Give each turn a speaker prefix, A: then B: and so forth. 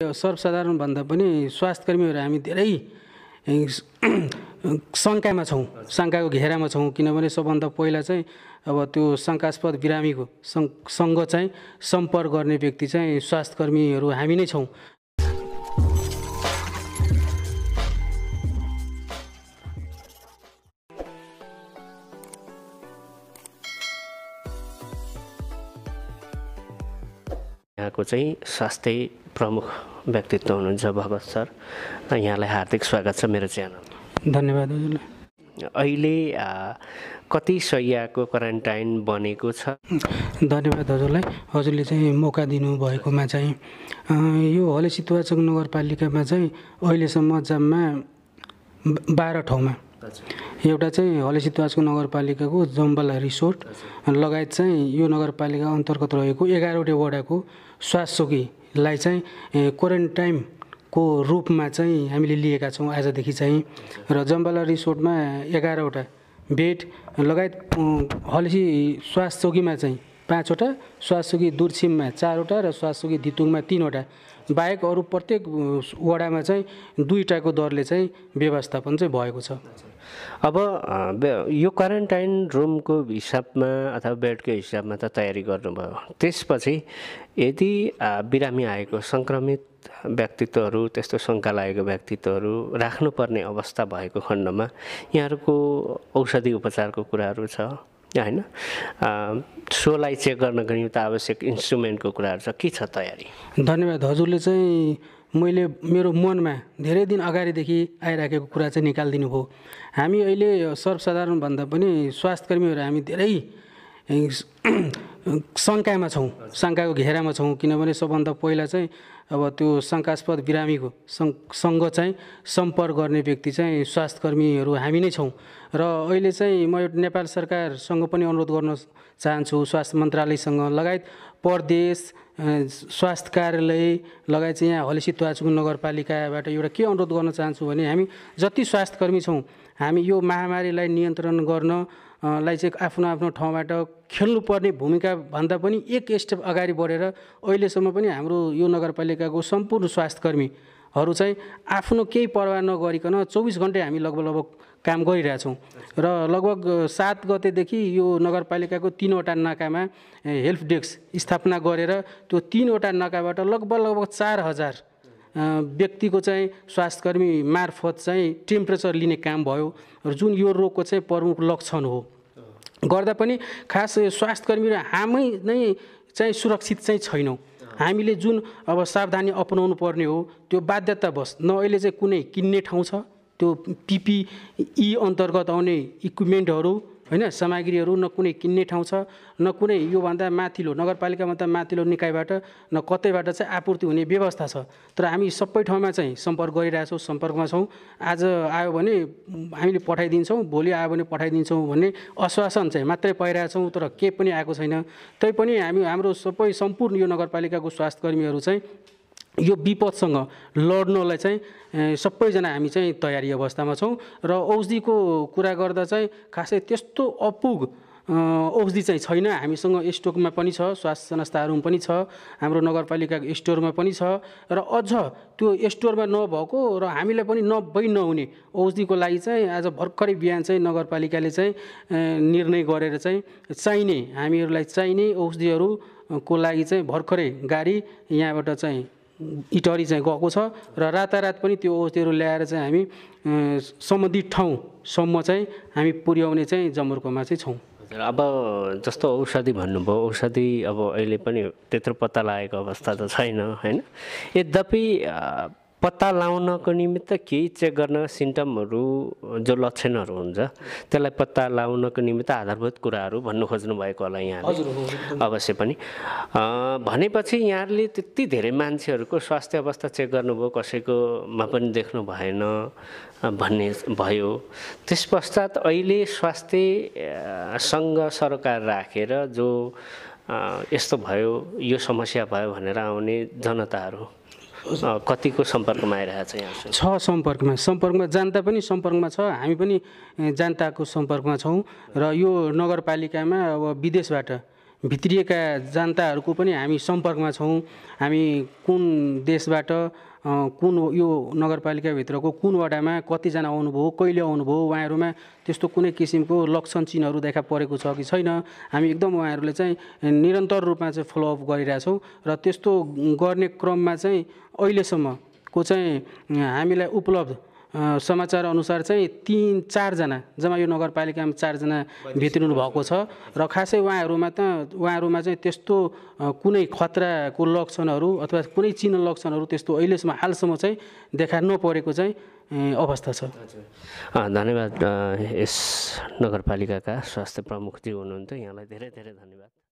A: सर्वसाधारणभन्दा पनि स्वास्थ्यकर्मीहरू हामी धेरै शङ्कामा छौँ शङ्काको घेरामा छौँ किनभने सबभन्दा पहिला चाहिँ अब त्यो शङ्कास्पद बिरामीको सँग चाहिँ सम्पर्क गर्ने व्यक्ति चाहिँ स्वास्थ्यकर्मीहरू हामी नै छौँ
B: यहाँको चाहिँ स्वास्थ्य प्रमुख व्यक्तित्व हुनुहुन्छ भगत सर यहाँलाई हार्दिक स्वागत छ मेरो च्यानलमा
A: धन्यवाद हजुरलाई
B: अहिले कति सयको क्वारेन्टाइन बनेको छ
A: धन्यवाद हजुरलाई हजुरले चाहिँ मौका दिनुभएकोमा चाहिँ यो हले सितुवाचक नगरपालिकामा चाहिँ अहिलेसम्म जम्मा बाह्र ठाउँमा एउटा चाहिँ हले नगरपालिकाको जम्बल रिसोर्ट लगायत चाहिँ यो नगरपालिका अन्तर्गत रहेको एघारवटै वडाको चौकी लाई चाहिँ क्वारेन्टाइनको रूपमा चाहिँ हामीले लिएका छौँ आजदेखि चाहिँ र जम्बाला रिसोर्टमा एघारवटा बेड लगायत हलसी स्वास्थ्य चौकीमा चाहिँ पाँचवटा स्वासुगी दुर्छिममा चारवटा र स्वासुगी धितुङमा तिनवटा बाहेक अरू प्रत्येक वडामा चाहिँ दुईवटाको दरले चाहिँ व्यवस्थापन चाहिँ भएको छ
B: अब यो क्वारेन्टाइन रुमको हिसाबमा अथवा बेडको हिसाबमा त तयारी गर्नुभयो त्यसपछि यदि बिरामी आएको सङ्क्रमित व्यक्तित्वहरू त्यस्तो शङ्का लागेको व्यक्तित्वहरू राख्नुपर्ने अवस्था भएको खण्डमा यहाँहरूको औषधि उपचारको कुराहरू छ होइन सोलाई चेक गर्नको निम्ति आवश्यक इन्स्ट्रुमेन्टको कुराहरू छ के छ तयारी
A: धन्यवाद हजुरले चाहिँ मैले मेरो मनमा धेरै दिन अगाडिदेखि आइराखेको कुरा चाहिँ निकालिदिनु भयो हामी अहिले सर्वसाधारणभन्दा पनि स्वास्थ्यकर्मीहरू हामी धेरै शङ्कामा छौँ शङ्काको घेरामा छौँ किनभने सबभन्दा पहिला चाहिँ अब त्यो शङ्कास्पद बिरामीको सँग चाहिँ सम्पर्क गर्ने व्यक्ति चाहिँ स्वास्थ्यकर्मीहरू हामी नै छौँ र अहिले चाहिँ म नेपाल सरकारसँग पनि अनुरोध गर्न चाहन्छु स्वास्थ्य मन्त्रालयसँग लगायत प्रदेश स्वास्थ्य कार्यालय लगायत चाहिँ यहाँ हलेसी तुवाचुङ नगरपालिकाबाट एउटा के अनुरोध गर्न चाहन्छु भने हामी जति स्वास्थ्यकर्मी छौँ हामी यो महामारीलाई नियन्त्रण गर्न लाई चाहिँ आफ्नो आफ्नो ठाउँबाट खेल्नुपर्ने भूमिका भन्दा पनि एक स्टेप अगाडि बढेर अहिलेसम्म पनि हाम्रो यो नगरपालिकाको सम्पूर्ण स्वास्थ्यकर्मी हरू चाहिँ आफ्नो केही परवाह नगरिकन चौबिस घन्टे हामी लगभग लगभग काम गरिरहेछौँ र लगभग सात गतेदेखि यो नगरपालिकाको तिनवटा नाकामा हेल्प डेस्क स्थापना गरेर त्यो तिनवटा नाकाबाट लगभग लगभग चार हजार व्यक्तिको चाहिँ स्वास्थ्यकर्मी मार्फत चाहिँ टेम्परेचर लिने काम भयो र जुन यो रोगको चाहिँ प्रमुख लक्षण हो गर्दा पनि खास स्वास्थ्यकर्मी र हामी नै चाहिँ सुरक्षित चाहिँ छैनौँ हामीले जुन अब सावधानी अपनाउनु पर्ने हो त्यो बाध्यतावश न अहिले चाहिँ कुनै किन्ने ठाउँ छ त्यो पिपिई अन्तर्गत आउने इक्विपमेन्टहरू होइन सामग्रीहरू न कुनै किन्ने ठाउँ छ न कुनै योभन्दा माथिल्लो नगरपालिकाभन्दा माथिल्लो निकायबाट न कतैबाट चाहिँ आपूर्ति हुने व्यवस्था छ तर हामी सबै ठाउँमा चाहिँ सम्पर्क गरिरहेछौँ सम्पर्कमा छौँ आज आयो भने हामीले पठाइदिन्छौँ भोलि आयो भने पठाइदिन्छौँ भन्ने आश्वासन चाहिँ मात्रै पाइरहेछौँ तर केही पनि आएको छैन तैपनि हामी हाम्रो सबै सम्पूर्ण यो नगरपालिकाको स्वास्थ्यकर्मीहरू चाहिँ यो विपदसँग लड्नलाई चाहिँ सबैजना हामी चाहिँ तयारी अवस्थामा छौँ र औषधिको कुरा गर्दा चाहिँ खासै त्यस्तो अपुग औषधि चाहिँ छैन हामीसँग स्टोकमा पनि छ स्वास्थ्य संस्थाहरूमा पनि छ हाम्रो नगरपालिकाको स्टोरमा पनि छ र अझ त्यो स्टोरमा नभएको र हामीलाई पनि नभई नहुने औषधिको लागि चाहिँ आज भर्खरै बिहान चाहिँ नगरपालिकाले चाहिँ निर्णय गरेर चाहिँ चाहिने हामीहरूलाई चाहिने औषधिहरूको लागि चाहिँ भर्खरै गाडी यहाँबाट चाहिँ इटरी चाहिँ गएको छ र रातारात पनि त्यो औषधिहरू ल्याएर चाहिँ हामी सम्बन्धित ठाउँसम्म चाहिँ हामी पुर्याउने चाहिँ जमर्कोमा चाहिँ छौँ
B: अब जस्तो औषधि भन्नुभयो औषधि अब अहिले पनि त्यत्रो पत्ता लागेको अवस्था त छैन होइन यद्यपि पत्ता लाउनको निमित्त केही चेक गर्न सिम्टमहरू जो लक्षणहरू हुन्छ त्यसलाई पत्ता लाउनको निमित्त आधारभूत कुराहरू भन्नु खोज्नु भएको होला यहाँ अवश्य पनि भनेपछि यहाँहरूले त्यति धेरै मान्छेहरूको स्वास्थ्य अवस्था चेक गर्नुभयो कसैकोमा पनि देख्नु भएन भन्ने भयो त्यस पश्चात अहिले स्वास्थ्यसँग सरकार राखेर जो यस्तो भयो यो समस्या भयो भनेर आउने जनताहरू कतिको सम्पर्कमा आइरहेको छ यहाँ
A: छ सम्पर्कमा सम्पर्कमा जनता पनि सम्पर्कमा छ हामी पनि जनताको सम्पर्कमा छौँ र यो नगरपालिकामा अब विदेशबाट भित्रिएका जनताहरूको पनि हामी सम्पर्कमा छौँ हामी कुन देशबाट कुन यो नगरपालिकाभित्रको कुन वडामा कतिजना आउनुभयो कहिले आउनुभयो उहाँहरूमा त्यस्तो कुनै किसिमको लक्षण चिन्हहरू देखा परेको छ कि छैन हामी एकदम उहाँहरूले चाहिँ निरन्तर रूपमा चाहिँ फलोअप गरिरहेछौँ र त्यस्तो गर्ने क्रममा चाहिँ अहिलेसम्मको चाहिँ हामीलाई उपलब्ध समाचार अनुसार चाहिँ तिन चारजना जम्मा यो नगरपालिकामा चारजना भित्रिनु भएको छ र खासै उहाँहरूमा त उहाँहरूमा चाहिँ त्यस्तो कुनै खतराको लक्षणहरू अथवा कुनै चिन्ह लक्षणहरू त्यस्तो अहिलेसम्म हालसम्म चाहिँ देखा नपरेको चाहिँ अवस्था छ
B: धन्यवाद यस नगरपालिकाका स्वास्थ्य प्रमुखजी हुनुहुन्थ्यो यहाँलाई धेरै धेरै धन्यवाद